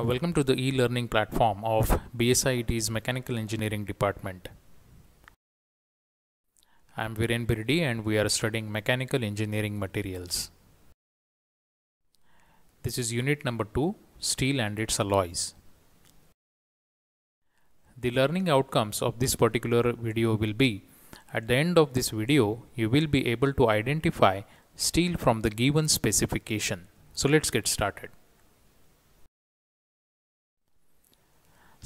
Uh, welcome to the e-learning platform of BSIT's Mechanical Engineering Department. I am Viren Birdi and we are studying Mechanical Engineering Materials. This is unit number 2, Steel and its Alloys. The learning outcomes of this particular video will be, at the end of this video, you will be able to identify steel from the given specification. So let's get started.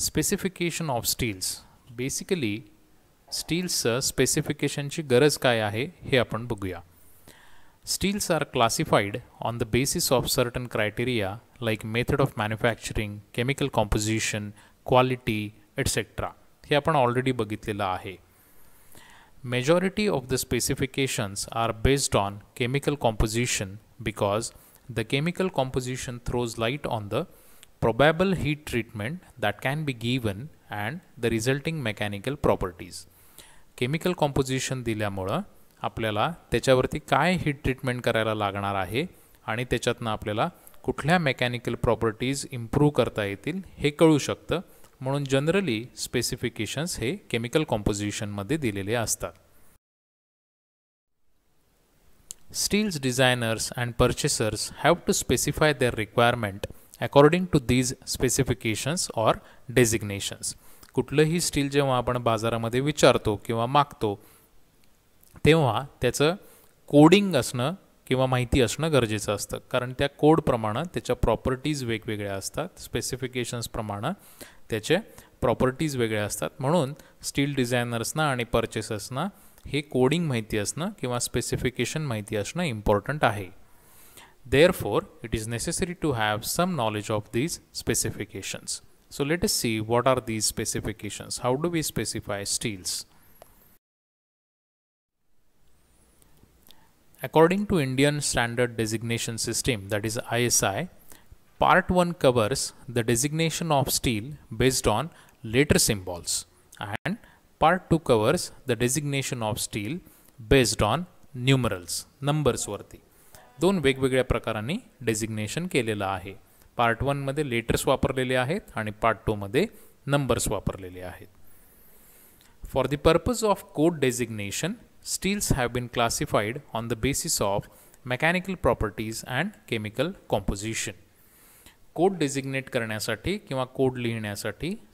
Specification of steels basically स्टील्सचं स्पेसिफिकेशनची गरज काय आहे हे आपण बघूया steels are classified on the basis of certain criteria like method of manufacturing chemical composition quality etcetera हे आपण ऑलरेडी बघितलेलं आहे majority of the specifications are based on chemical composition because the chemical composition throws light on the probable heat treatment that can be given and the resulting mechanical properties chemical composition दिल्यामुळं आपल्याला त्याच्यावरती काय heat treatment करायला लागणार आहे आणि त्याच्यातनं आपल्याला कुठल्या मेकॅनिकल प्रॉपर्टीज इम्प्रूव्ह करता येतील हे कळू शकतं म्हणून जनरली स्पेसिफिकेशन्स हे केमिकल कॉम्पोजिशनमध्ये दिलेले असतात steels designers and purchasers have to specify their requirement according to these specifications or designations कुठलंही स्टील जेव्हा आपण बाजारामध्ये विचारतो किंवा मागतो तेव्हा त्याचं कोडिंग असणं किंवा माहिती असणं गरजेचं असतं कारण त्या कोडप्रमाणे त्याच्या प्रॉपर्टीज वेगवेगळ्या असतात स्पेसिफिकेशन्सप्रमाणे त्याचे प्रॉपर्टीज वेगळ्या असतात म्हणून स्टील डिझायनर्सना आणि पर्चेसर्सना हे कोडिंग माहिती असणं किंवा स्पेसिफिकेशन माहिती असणं इम्पॉर्टंट आहे Therefore, it is necessary to have some knowledge of these specifications. So let us see what are these specifications. How do we specify steels? According to Indian Standard Designation System that is ISI, part 1 covers the designation of steel based on letter symbols and part 2 covers the designation of steel based on numerals, numbers worthy. दोन वेगवेगे प्रकार designation केलेलं आहे part one मधे letters वापरलेले part two मधे numbers वापरलेले for the purpose of code designation steels have been classified on the basis of mechanical properties and chemical composition code designate करण्यासाठी किंवा कोड लिखनेस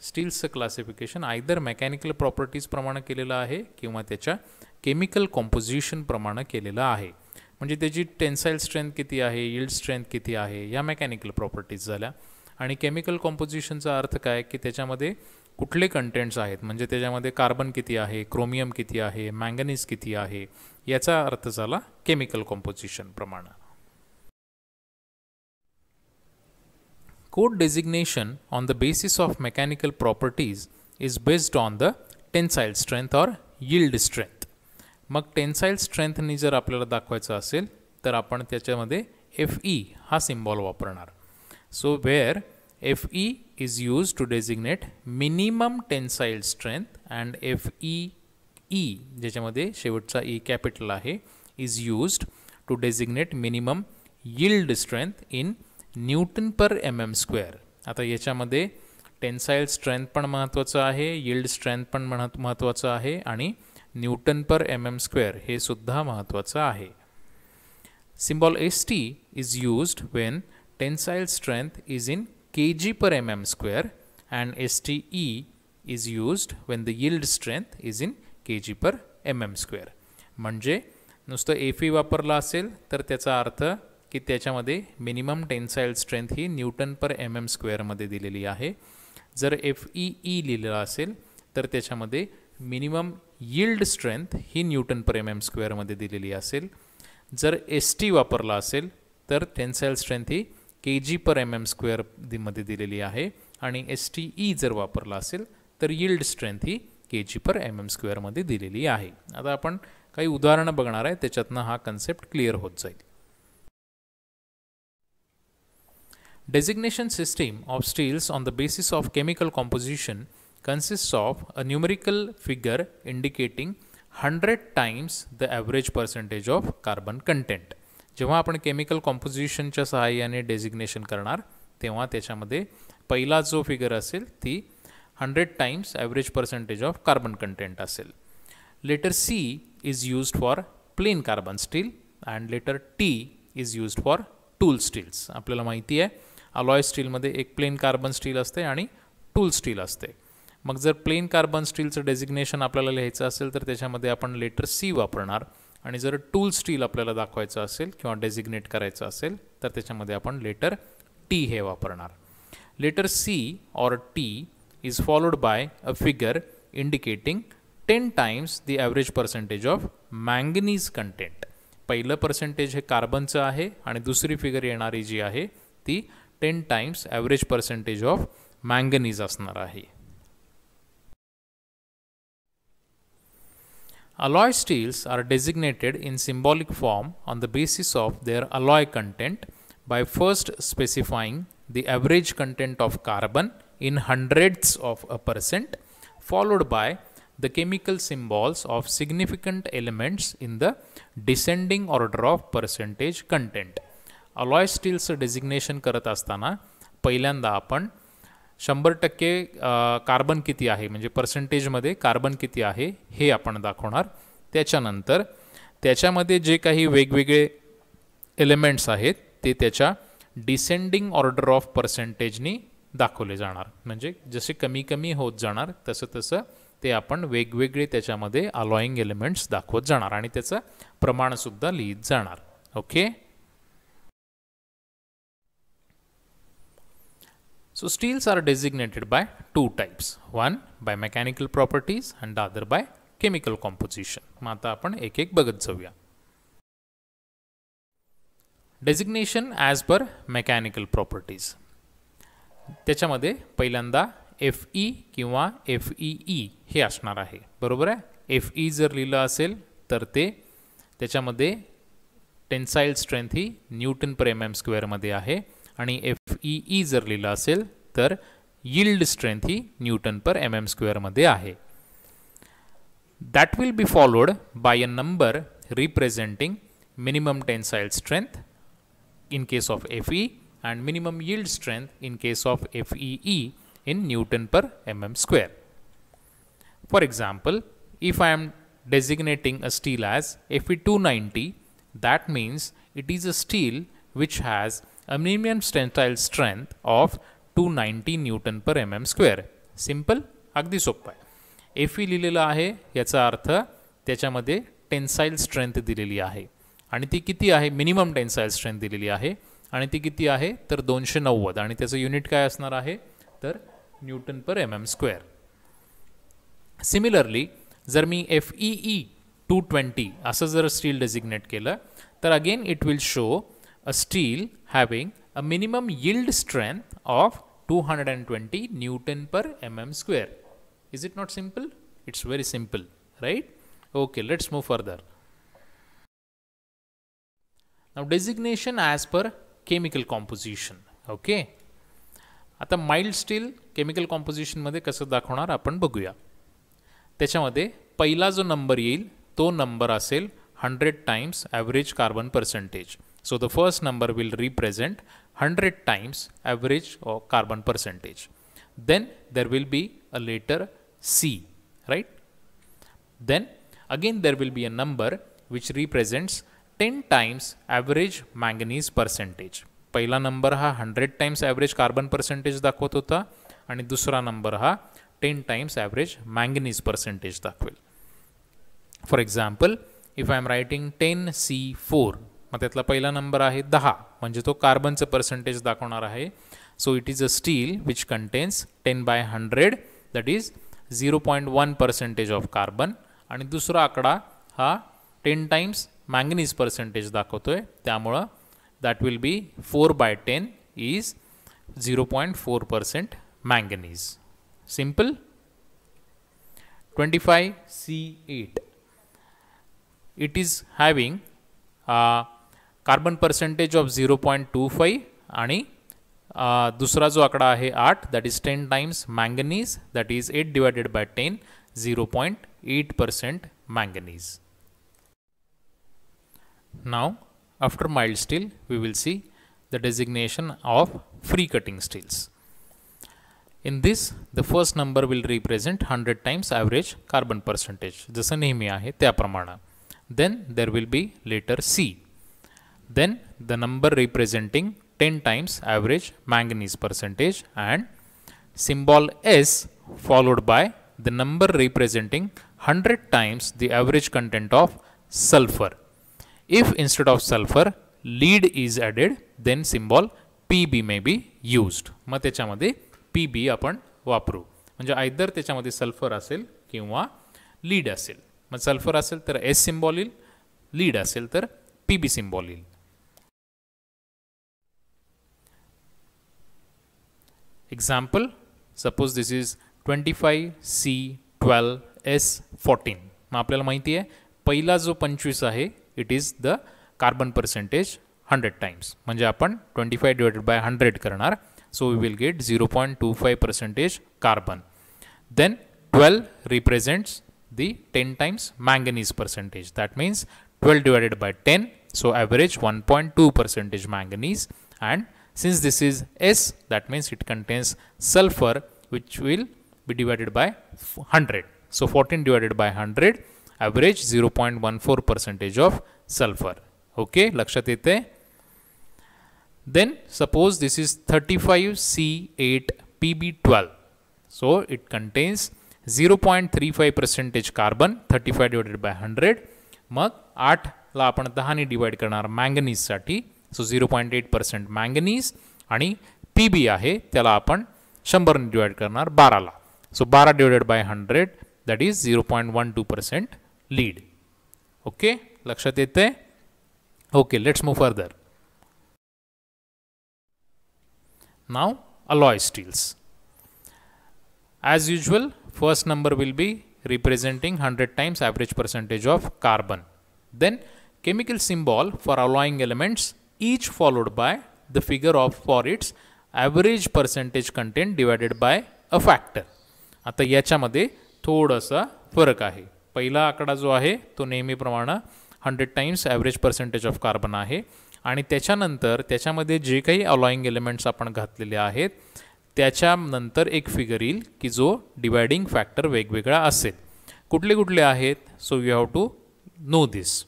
steels classification either mechanical properties प्रमाण के लिए किमिकल composition प्रमाण के लिए मजे त्याची टेन्साईल स्ट्रेंथ किती आहे यील्ड स्ट्रेंथ किती आहे ह्या मेकॅनिकल प्रॉपर्टीज झाल्या आणि केमिकल कॉम्पोजिशनचा अर्थ काय की त्याच्यामध्ये कुठले कंटेंट्स आहेत म्हणजे त्याच्यामध्ये कार्बन किती आहे क्रोमियम किती आहे मँगनीज किती आहे याचा अर्थ झाला केमिकल कॉम्पोजिशन प्रमाण code designation on the basis of mechanical properties is based on the tensile strength or yield strength. मग टेन्साईल स्ट्रेंथनी जर आप दाखवायचं तो अपन आपण एफ ई हा सिम्बॉल वपरना so where F E is use to designate minimum tensile strength and F E E शेवट का ई कैपिटल है is use to designate minimum yield strength in newton per M M square आता याच्यामध्ये tensile strength पण है आहे yield strength पण महत्त्वाचं Newton per M M square ये सुधा महत्त्वाचं है symbol S T is use when tensile strength is in K G per M M square and S T E is use when the yield strength is in K G per M M square मजे नुसतं F E वापरला असेल अर्थ कि त्याच्यामध्ये minimum tensile strength ही newton per M M स्क्वेअरमध्ये दिल्ली है जर एफ ई ई लिहिलेलं असेल मिनिमम यील्ड स्ट्रेंथ ही न्यूटन पर एम एम स्क्वेअरमध्ये दिलेली असेल जर एस टी वापरला असेल तर स्ट्रेंथ ही के जी पर एम एम स्क्वेअरमध्ये दिलेली आहे आणि एस टी ई जर वापरला असेल यील्ड स्ट्रेंथ ही के जी पर एम एम स्क्वेअरमध्ये दिलेली है आता अपन का उदाहरण बढ़ना है त्याच्यातनं हा कन्सेप्ट क्लियर हो जाईल designation system of steels on the basis of chemical composition consists of a numerical figure indicating 100 times the average percentage of carbon content जेव्हा आपण केमिकल कॉम्पोजिशनच्या सहाय्याने डेझिग्नेशन करणार तेव्हा त्याच्यामध्ये पहिला जो फिगर असेल ती hundred times average percentage of carbon content असेल letter C is used for plain carbon steel and letter T is used for tool steels आपल्याला माहिती आहे अलॉय स्टीलमध्ये एक प्लेन कार्बन स्टील असते आणि टूल स्टील असते मग जर प्लेन कार्बन स्टीलचं डेजिग्नेशन आपल्याला लिहायचं असेल तर त्याच्यामध्ये आपण लेटर सी वापरणार आणि जर टूल स्टील आपल्याला दाखवायचं असेल किंवा डेजिग्नेट करायचं असेल तर त्याच्यामध्ये आपण लेटर टी हे वापरणार letter C or T is followed by a figure indicating ten times the average percentage of manganese content पहिलं पर्सेंटेज हे कार्बनचं आहे आणि दुसरी फिगर येणारी जी आहे ती ten times average percentage of manganese असणार आहे Alloy steels are designated in symbolic form on the basis of their alloy content by first specifying the average content of carbon in hundredths of a percent followed by the chemical symbols of significant elements in the descending order of percentage content. Alloy steel's designation करत असताना pailanda आपण शंभर टक्के carbon किती आहे म्हणजे पर्सेंटेजमध्ये carbon किती आहे हे आपण दाखवणार त्याच्यानंतर त्याच्यामध्ये जे काही वेगवेगळे एलिमेंट्स आहेत ते त्याच्या डिसेंडिंग ऑर्डर ऑफ पर्सेंटेजनी दाखवले जाणार म्हणजे जसे कमी कमी होत जाणार तसं तसं ते आपण वेगवेगळे त्याच्यामध्ये अलॉईंग एलिमेंट्स दाखवत जाणार आणि त्याचं प्रमाणसुद्धा लिहित जाणार okay So steels are designated by two types. One by mechanical properties and the other by chemical composition. Mata apan ek ek bagat savya. Designation as per mechanical properties. त्याच्यामध्ये पहिल्यांदा एफ ई किंवा F E ई हे असणार आहे Fe आहे F E जर लिहिलं असेल तर ते त्याच्यामध्ये टेन्साईल स्ट्रेंथ ही न्यूटन mm पर आणि FEE जर लिहिला असेल तर yield strength ही Newton per mm square that will be followed by a number representing minimum tensile strength in case of FE and minimum yield strength in case of FEE in Newton per mm square. For example, if I am designating a steel as Fe290, that means it is a steel which has aluminium tensile strength of 290 newton per M M square simple अगदी सोपा आहे F E लिहिलेलं आहे याचा अर्थ त्याच्यामध्ये tensile strength दिलेली आहे आणि ती किती आहे मिनिमम टेन्साईल स्ट्रेंथ दिलेली आहे आणि ती किती आहे तर दोनशे नव्वद आणि त्याचं युनिट काय असणार आहे तर Newton per M M square similarly जर मी F E E two twenty असं जर स्टील डेझिग्नेट केलं तर again it will show a steel having a minimum yield strength of 220 Newton per mm square. Is it not simple? It's very simple, right? Okay, let's move further. Now designation as per chemical composition. Okay. आता mild steel chemical कॉम्पोजिशनमध्ये कसं दाखवणार आपण बघूया त्याच्यामध्ये पहिला जो number येईल तो नंबर असेल 100 times average carbon percentage. So the first number will represent 100 times average or carbon percentage. Then there will be a letter C, right? Then again there will be a number which represents 10 times average manganese percentage. पहिला number हा 100 times average carbon percentage दाखवत होता आणि दुसरा number हा 10 times average manganese percentage दाखवेल For example, if I am writing 10 C4. मग पहला number है दहा म्हणजे तो कार्बनचं पर्सेंटेज दाखना है so it is a steel which contains ten by hundred that is zero point one percentage of carbon आणि दुसरा आकडा हा टेन टाइम्स मैंगनीज पर्सेंटेज दाखवतो आहे त्यामुळं will be four by ten is zero point four percent manganese simple twenty five C eight it is having carbon percentage of zero point two five आणि दुसरा जो आकडा आहे आठ that is ten times manganese that is eight divided by ten zero point eight percent manganese now after mild steel we will see the designation of free cutting steels in this the first number will represent hundred times average carbon percentage जसं नेहमी आहे त्याप्रमाणे then there will be letter C then the number representing 10 times average manganese percentage and symbol S followed by the number representing 100 times the average content of sulfur. If instead of sulfur lead is added then symbol PB may be used. Matechamadi Pb upon बी आपण वापरू sulfur acyl, त्याच्यामध्ये lead acyl. किंवा lead असेल मग sulfur असेल तर lead symbol येईल लीड असेल example suppose this is 25 c 12 s 14 ma aplyala maiti hai pahila jo 25 it is the carbon percentage 100 times manje apan 25 divided by 100 karnar so we will get 0.25 percentage carbon then 12 represents the 10 times manganese percentage that means 12 divided by 10 so average 1.2 percentage manganese and since this is S, that means it contains sulfur, which will be divided by 100. So 14 divided by 100, average 0.14 percentage of sulfur. Okay, lakshat Then suppose this is 35C8PB12. So it contains 0.35 percentage carbon, 35 divided by 100. मग आठला आपण divide divide manganese sati. So zero point eight percent manganese आणि P B आहे त्याला आपण शंभरने divide बाराला so बारह divided by hundred that is zero point one two percent lead okay लक्षा येतं okay let's move further now alloy steels as usual first number will be representing hundred times average percentage of carbon then chemical symbol for alloying elements each followed by the figure of for its average percentage content divided by a factor आता याच्यामध्ये थोडासा फरक आहे पहिला आकडा जो आहे तो नेहमीप्रमाणे hundred times average percentage of carbon आहे आणि त्याच्यानंतर त्याच्यामध्ये जे काही अलॉईंग एलिमेंट्स आपण घातलेले आहेत त्याच्यानंतर एक फिगर येईल की जो डिवायडिंग फॅक्टर वेगवेगळा असेल कुठले कुठले आहेत so you have to know this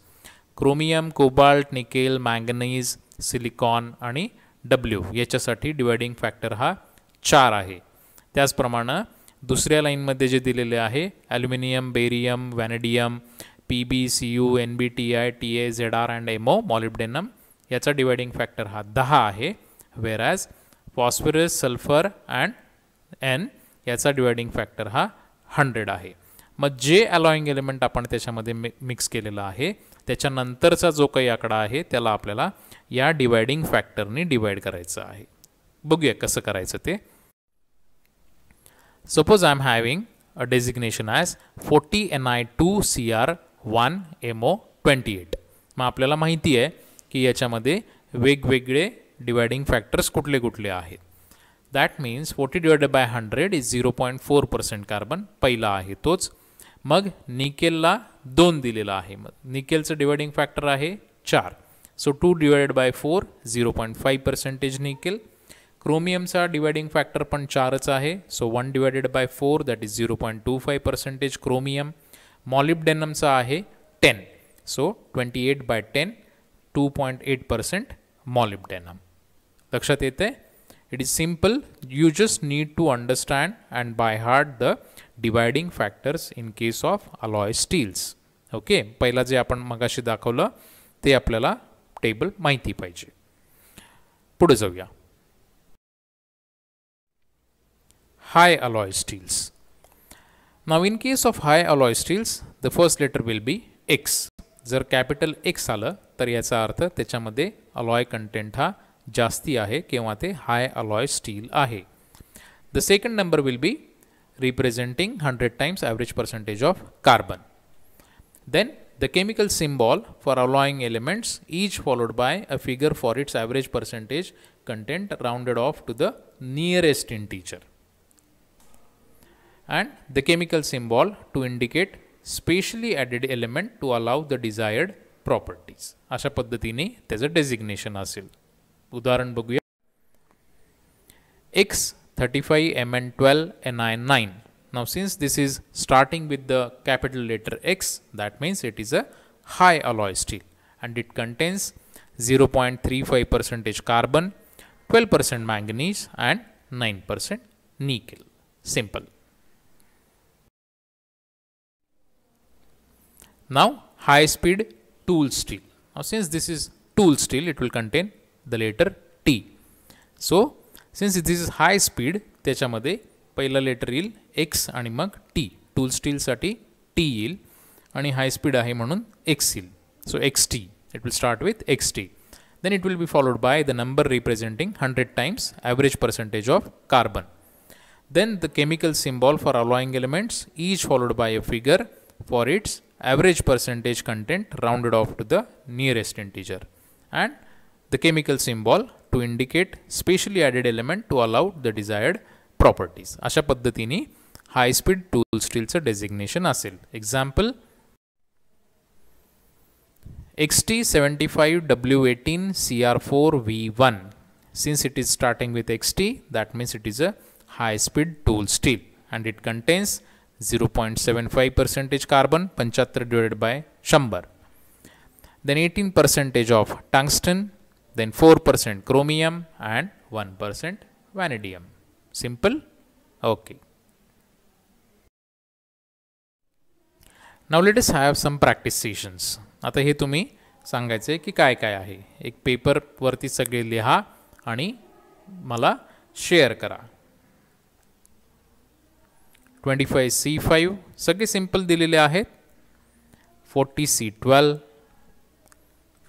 chromium cobalt nickel manganese silicon आणि डब्ल्यू याच्यासाठी डिवाइडिंग फैक्टर हा चार आहे दुसर लाइन मध्य जे दिलेले है aluminium barium vanadium P B C U N B T I T A Z R and M O molybdenum याचा फैक्टर हा दहा है where as phosphorus sulfur and N याचा डिवायडिंग फॅक्टर हा हंड्रेड है मग जे अलॉईंग एलिमेंट अपन त्याच्यामध्ये मिक्स के आहे त्याच्यानंतरचा जो का आकडा है तेल आपल्याला या डिवायडिंग फॅक्टरनी डिवाईड करायचं आहे बघूया कसं करायचं suppose I am having a designation as forty N I two C R one M O twenty eight मग आपल्याला माहिती आहे की याच्यामध्ये वेगवेगळे डिवायडिंग फॅक्टर्स कुछले कुठले आहेत means forty divided by hundred is zero point four percent carbon पैला है तो मग निकेलला दोन दिलेला है मग निकेलचं डिवायडिंग फॅक्टर आहे चार so two divided by four zero point five percentage nickel क्रोमियमचा डिवायडिंग फॅक्टर पण चारच है so one divided by four that is zero point two five percentage chromium मॉलिबडेनमचा है ten so twenty eight by ten two point eight percent molybdenum लक्षात येते It is simple. You just need to understand and by heart the dividing factors in case of alloy steels. Okay. Paila je apan magashi dakhola, te aplela table maithi paiche. Pude zavya. High alloy steels. Now in case of high alloy steels, the first letter will be X. Zar capital X ala, tar yacha artha, techa alloy content ha, जास्ती आहे केव्हा ते high alloy steel आहे the second number will be representing 100 times average percentage of carbon. Then the chemical symbol for alloying elements each followed by a figure for its average percentage content rounded off to the nearest integer. And the chemical symbol to indicate specially added element to allow the desired properties. अशा पद्धतीने त्याचं designation असेल उदाहरण बगू X 35 Mn 12 N 9. Now since this is starting with the capital letter X, that means it is a high alloy steel and it contains 0.35 percentage carbon, 12 percent manganese and 9 percent nickel. Simple. Now high speed tool steel. Now since this is tool steel, it will contain the letter T. So since this is high speed the पहिलं letter येईल X. आणि मग Tool steel स्टीलसाठी T येईल आणि high speed आहे म्हणून X येईल so X T it will start with then it will be followed by the number representing 100 times average percentage of carbon. Then the chemical symbol for alloying elements each followed by a figure for its average percentage content rounded off to the nearest integer. And the chemical symbol to indicate specially added element to allow the desired properties. Asha paddhatini high speed tool steel steels designation asil. Example XT75W18CR4V1. Since it is starting with XT, that means it is a high speed tool steel and it contains 0.75% carbon, panchatra divided by shambar. Then 18% of tungsten, then 4% chromium and 1% vanadium. Simple? Okay. Now let's have some practice sessions आता हे तुम्ही सांगायचं आहे की काय काय आहे एक पेपरवरती सगळे लिहा आणि मला शेअर करा ट्वेंटी फाय सी फाईव्ह सगळे सिम्पल दिलेले आहेत forty C twelve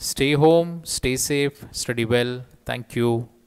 Stay home, stay safe, study well. Thank you.